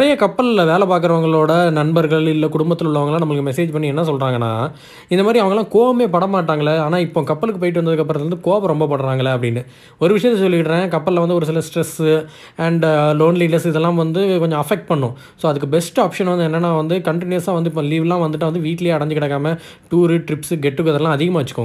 நிறைய கப்பலில் வேலை பார்க்குறவங்களோட நண்பர்கள் இல்லை குடும்பத்தில் உள்ளவங்களாம் நம்மளுக்கு மெசேஜ் பண்ணி என்ன சொல்கிறாங்கன்னா இந்த மாதிரி அவங்களாம் கோவமே படமாட்டாங்களே ஆனால் இப்போ கப்பலுக்கு போயிட்டு வந்ததுக்கப்புறத்துலேருந்து கோபம் ரொம்ப படுறாங்களே அப்படின்னு ஒரு விஷயத்தை சொல்லிடுறேன் கப்பலில் வந்து ஒரு சில ஸ்ட்ரெஸ்ஸு அண்ட் லோன்லினஸ் இதெல்லாம் வந்து கொஞ்சம் அஃபெக்ட் பண்ணும் ஸோ அதுக்கு பெஸ்ட் ஆப்ஷன் வந்து என்னென்னா வந்து கண்டினியூஸாக வந்து இப்போ லீவ்லாம் வந்துட்டு வந்து வீட்லேயே அடைஞ்சு கிடக்காம டூரு ட்ரிப்ஸு கெட் டுகெதர்லாம் அதிகமாக வச்சுக்கோங்க